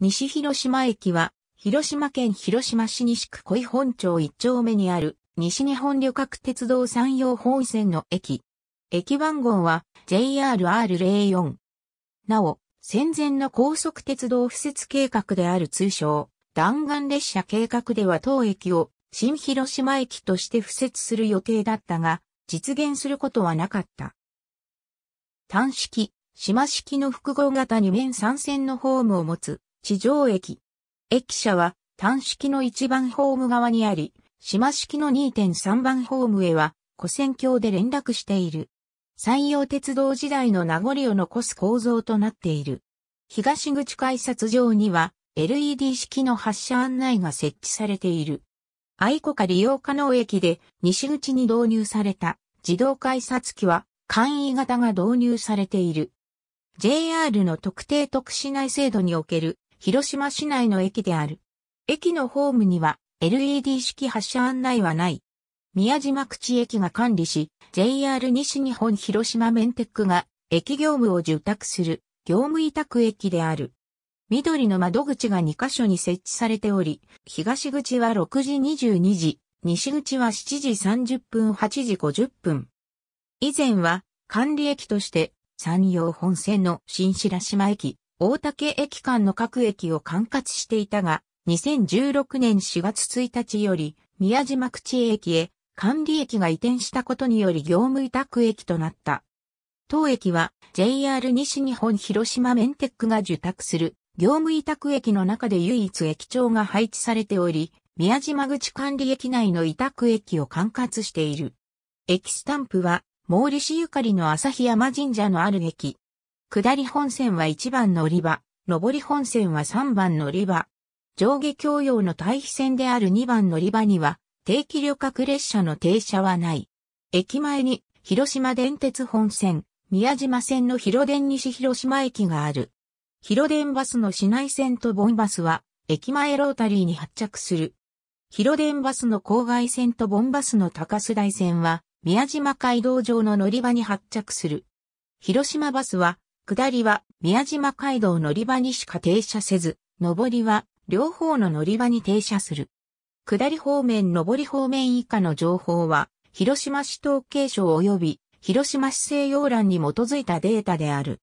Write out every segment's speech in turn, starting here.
西広島駅は、広島県広島市西区恋本町一丁目にある、西日本旅客鉄道山陽本線の駅。駅番号は JRR04。なお、戦前の高速鉄道敷設計画である通称、弾丸列車計画では当駅を新広島駅として敷設する予定だったが、実現することはなかった。単式、島式の複合型に面3線のホームを持つ、地上駅。駅舎は単式の1番ホーム側にあり、島式の2.3番ホームへは、古線橋で連絡している。山陽鉄道時代の名残を残す構造となっている。東口改札上には、LED 式の発車案内が設置されている。愛子か利用可能駅で西口に導入された自動改札機は簡易型が導入されている。JR の特定特殊内制度における広島市内の駅である。駅のホームには LED 式発車案内はない。宮島口駅が管理し、JR 西日本広島メンテックが駅業務を受託する業務委託駅である。緑の窓口が2カ所に設置されており、東口は6時22時、西口は7時30分8時50分。以前は管理駅として山陽本線の新白島駅、大竹駅間の各駅を管轄していたが、2016年4月1日より、宮島口駅へ管理駅が移転したことにより業務委託駅となった。当駅は JR 西日本広島メンテックが受託する業務委託駅の中で唯一駅長が配置されており、宮島口管理駅内の委託駅を管轄している。駅スタンプは、毛利氏ゆかりの朝日山神社のある駅、下り本線は1番乗り場、上り本線は3番乗り場。上下共用の対比線である2番乗り場には、定期旅客列車の停車はない。駅前に、広島電鉄本線、宮島線の広電西広島駅がある。広電バスの市内線とボンバスは、駅前ロータリーに発着する。広電バスの郊外線とボンバスの高須台線は、宮島街道上の乗り場に発着する。広島バスは、下りは宮島街道乗り場にしか停車せず、上りは両方の乗り場に停車する。下り方面上り方面以下の情報は、広島市統計省及び広島市西洋欄に基づいたデータである。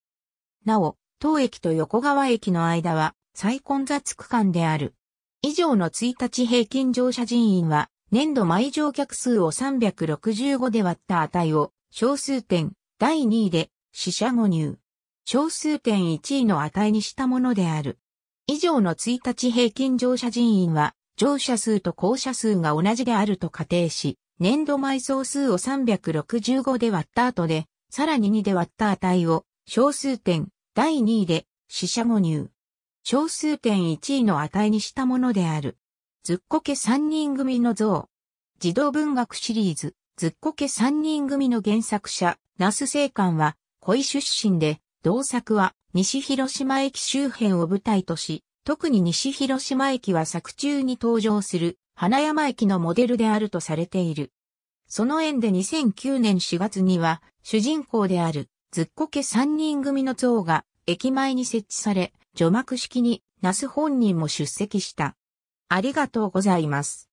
なお、当駅と横川駅の間は最混雑区間である。以上の1日平均乗車人員は、年度毎乗客数を365で割った値を、小数点、第2位で、死者誤入。小数点1位の値にしたものである。以上の1日平均乗車人員は、乗車数と降車数が同じであると仮定し、年度埋葬数を365で割った後で、さらに2で割った値を、小数点第2位で、死者誤入。小数点1位の値にしたものである。ずっこけ3人組の像。児童文学シリーズ、ずっこけ3人組の原作者、那須聖官は、恋出身で、同作は西広島駅周辺を舞台とし、特に西広島駅は作中に登場する花山駅のモデルであるとされている。その縁で2009年4月には主人公であるずっこけ3人組の像が駅前に設置され、除幕式に那須本人も出席した。ありがとうございます。